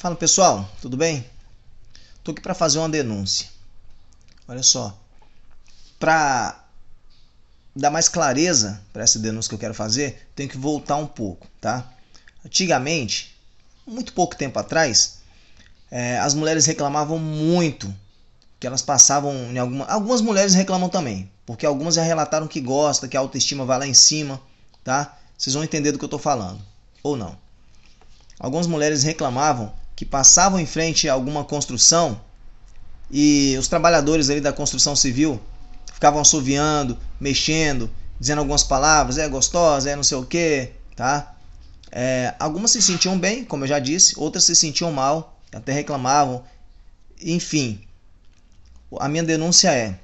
Fala pessoal, tudo bem? Tô aqui para fazer uma denúncia. Olha só, para dar mais clareza para essa denúncia que eu quero fazer, tenho que voltar um pouco, tá? Antigamente, muito pouco tempo atrás, é, as mulheres reclamavam muito que elas passavam em alguma. Algumas mulheres reclamam também, porque algumas já relataram que gosta, que a autoestima vai lá em cima, tá? Vocês vão entender do que eu tô falando, ou não. Algumas mulheres reclamavam que passavam em frente a alguma construção e os trabalhadores ali da construção civil ficavam assoviando, mexendo, dizendo algumas palavras, é gostosa, é não sei o que, tá? É, algumas se sentiam bem, como eu já disse, outras se sentiam mal, até reclamavam. Enfim, a minha denúncia é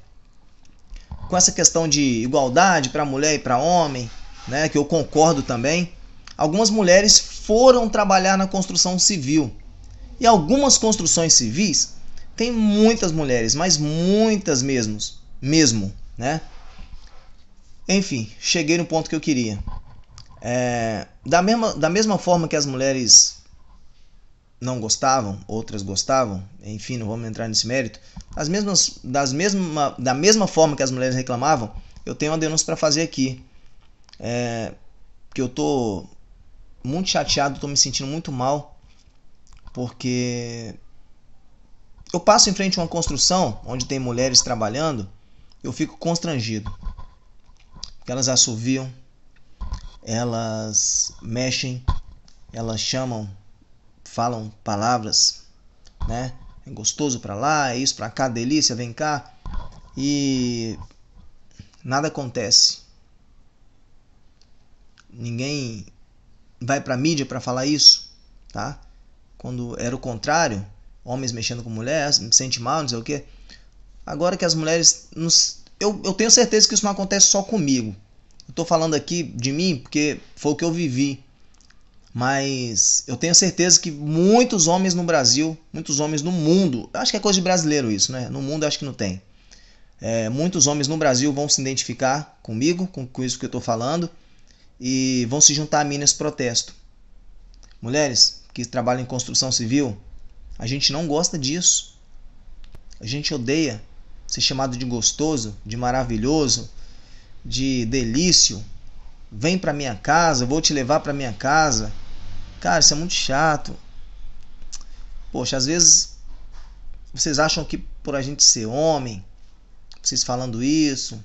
com essa questão de igualdade para mulher e para homem, né, que eu concordo também. Algumas mulheres foram trabalhar na construção civil, e algumas construções civis têm muitas mulheres, mas muitas mesmo, mesmo, né? Enfim, cheguei no ponto que eu queria. É, da, mesma, da mesma forma que as mulheres não gostavam, outras gostavam, enfim, não vamos entrar nesse mérito. As mesmas, das mesma, da mesma forma que as mulheres reclamavam, eu tenho uma denúncia para fazer aqui. É, que eu tô muito chateado, tô me sentindo muito mal porque eu passo em frente a uma construção onde tem mulheres trabalhando, eu fico constrangido. elas assoviam, elas mexem, elas chamam, falam palavras, né? É gostoso para lá, é isso para cá, delícia, vem cá. E nada acontece. Ninguém vai para mídia para falar isso, tá? Quando era o contrário, homens mexendo com mulheres, me sente mal, não sei o quê. Agora que as mulheres. Nos... Eu, eu tenho certeza que isso não acontece só comigo. Eu tô falando aqui de mim porque foi o que eu vivi. Mas eu tenho certeza que muitos homens no Brasil, muitos homens no mundo, acho que é coisa de brasileiro isso, né? No mundo acho que não tem. É, muitos homens no Brasil vão se identificar comigo, com, com isso que eu estou falando, e vão se juntar a mim nesse protesto. Mulheres, que trabalha em construção civil, a gente não gosta disso. A gente odeia ser chamado de gostoso, de maravilhoso, de delício. Vem para minha casa, vou te levar para minha casa. Cara, isso é muito chato. Poxa, às vezes vocês acham que por a gente ser homem, vocês falando isso,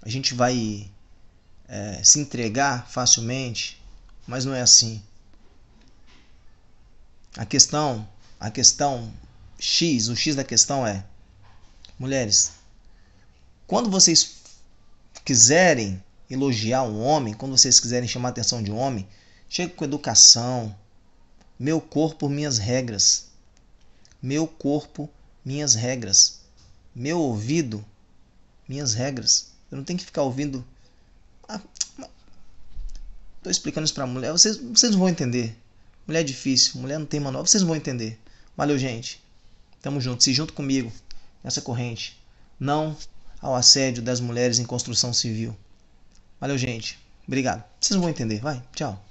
a gente vai é, se entregar facilmente, mas não é assim. A questão, a questão X, o X da questão é: mulheres, quando vocês quiserem elogiar um homem, quando vocês quiserem chamar a atenção de um homem, chega com educação. Meu corpo, minhas regras. Meu corpo, minhas regras. Meu ouvido, minhas regras. Eu não tenho que ficar ouvindo. Estou ah, Tô explicando isso para mulher, vocês, vocês vão entender. Mulher é difícil, mulher não tem manual, vocês vão entender. Valeu, gente. Tamo junto, se junto comigo nessa corrente. Não ao assédio das mulheres em construção civil. Valeu, gente. Obrigado. Vocês vão entender. Vai, tchau.